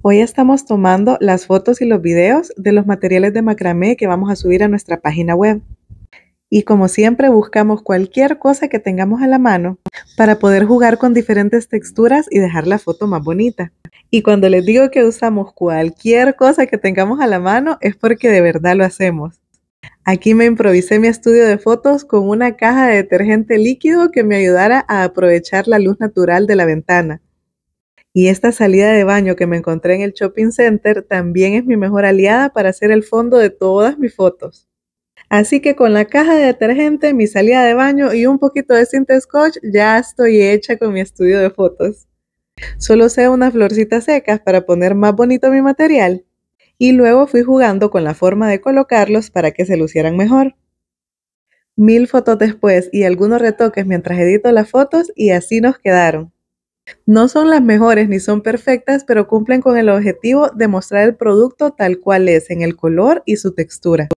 Hoy estamos tomando las fotos y los videos de los materiales de macramé que vamos a subir a nuestra página web. Y como siempre buscamos cualquier cosa que tengamos a la mano para poder jugar con diferentes texturas y dejar la foto más bonita. Y cuando les digo que usamos cualquier cosa que tengamos a la mano es porque de verdad lo hacemos. Aquí me improvisé mi estudio de fotos con una caja de detergente líquido que me ayudara a aprovechar la luz natural de la ventana. Y esta salida de baño que me encontré en el shopping center también es mi mejor aliada para hacer el fondo de todas mis fotos. Así que con la caja de detergente, mi salida de baño y un poquito de cinta scotch ya estoy hecha con mi estudio de fotos. Solo sé unas florcitas secas para poner más bonito mi material y luego fui jugando con la forma de colocarlos para que se lucieran mejor. Mil fotos después y algunos retoques mientras edito las fotos y así nos quedaron. No son las mejores ni son perfectas, pero cumplen con el objetivo de mostrar el producto tal cual es en el color y su textura.